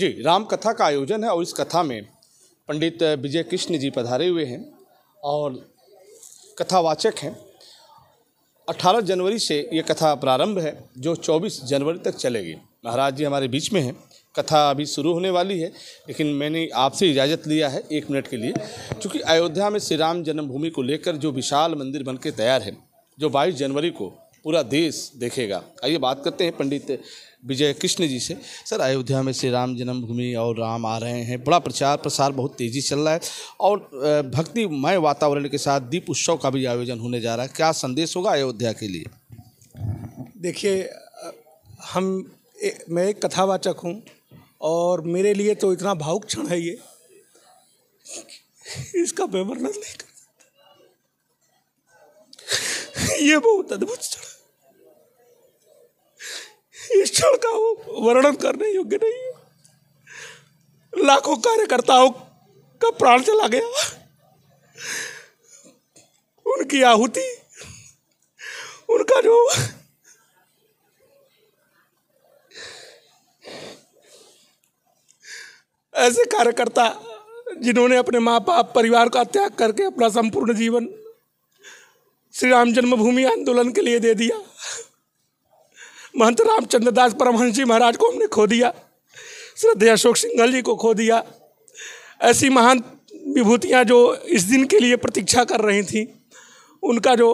जी राम कथा का आयोजन है और इस कथा में पंडित विजय कृष्ण जी पधारे हुए हैं और कथावाचक हैं 18 जनवरी से ये कथा प्रारंभ है जो 24 जनवरी तक चलेगी महाराज जी हमारे बीच में हैं कथा अभी शुरू होने वाली है लेकिन मैंने आपसे इजाज़त लिया है एक मिनट के लिए क्योंकि अयोध्या में श्री राम जन्मभूमि को लेकर जो विशाल मंदिर बन के तैयार है जो बाईस जनवरी को पूरा देश देखेगा आइए बात करते हैं पंडित विजय कृष्ण जी से सर अयोध्या में श्री राम जन्मभूमि और राम आ रहे हैं बड़ा प्रचार प्रसार बहुत तेज़ी चल रहा है और भक्तिमय वातावरण के साथ दीप उत्सव का भी आयोजन होने जा रहा है क्या संदेश होगा अयोध्या के लिए देखिए हम ए, मैं एक कथावाचक हूँ और मेरे लिए तो इतना भावुक क्षण है ये इसका मैं नहीं कर सकता ये बहुत अद्भुत क्षण ईश्वर क्षण का वो वर्णन करने योग्य नहीं है लाखों कार्यकर्ताओं का प्राण चला गया उनकी आहुति उनका जो ऐसे कार्यकर्ता जिन्होंने अपने माँ बाप परिवार का त्याग करके अपना संपूर्ण जीवन श्री राम जन्मभूमि आंदोलन के लिए दे दिया महंत रामचंद्र दास परमहंस जी महाराज को हमने खो दिया श्रद्धे अशोक सिंघल जी को खो दिया ऐसी महान विभूतियाँ जो इस दिन के लिए प्रतीक्षा कर रही थी उनका जो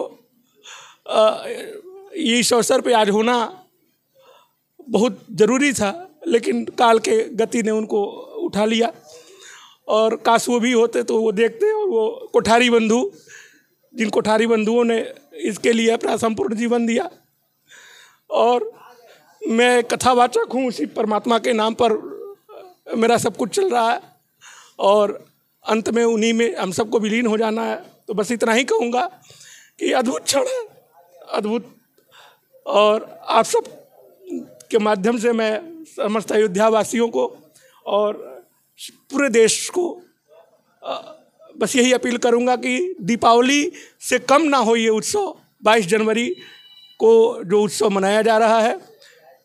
आ, इस अवसर पर आज होना बहुत ज़रूरी था लेकिन काल के गति ने उनको उठा लिया और काश वो भी होते तो वो देखते और वो कोठारी बंधु जिन कोठारी बंधुओं ने इसके लिए अपना संपूर्ण जीवन दिया और मैं कथावाचक हूँ उसी परमात्मा के नाम पर मेरा सब कुछ चल रहा है और अंत में उन्हीं में हम सबको विलीन हो जाना है तो बस इतना ही कहूँगा कि अद्भुत क्षण है अद्भुत और आप सब के माध्यम से मैं समस्त अयोध्या वासियों को और पूरे देश को बस यही अपील करूँगा कि दीपावली से कम ना हो ये उत्सव 22 जनवरी को जो उत्सव मनाया जा रहा है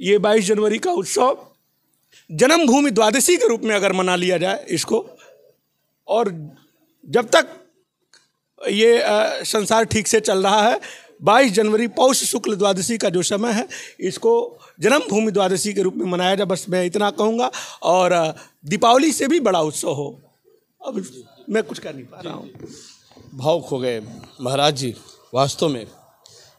ये 22 जनवरी का उत्सव जन्मभूमि द्वादशी के रूप में अगर मना लिया जाए इसको और जब तक ये आ, संसार ठीक से चल रहा है 22 जनवरी पौष शुक्ल द्वादशी का जो समय है इसको जन्मभूमि द्वादशी के रूप में मनाया जाए बस मैं इतना कहूँगा और दीपावली से भी बड़ा उत्सव हो अब मैं कुछ कर नहीं पा रहा हूँ भावुक हो गए महाराज जी वास्तव में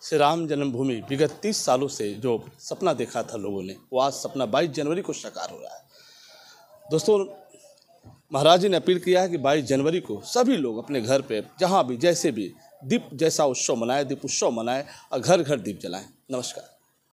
श्री राम जन्मभूमि विगत तीस सालों से जो सपना देखा था लोगों ने वो आज सपना बाईस जनवरी को साकार हो रहा है दोस्तों महाराज जी ने अपील किया है कि बाईस जनवरी को सभी लोग अपने घर पे जहाँ भी जैसे भी दीप जैसा उत्सव मनाए दीप उत्सव मनाए और घर घर दीप जलाएं नमस्कार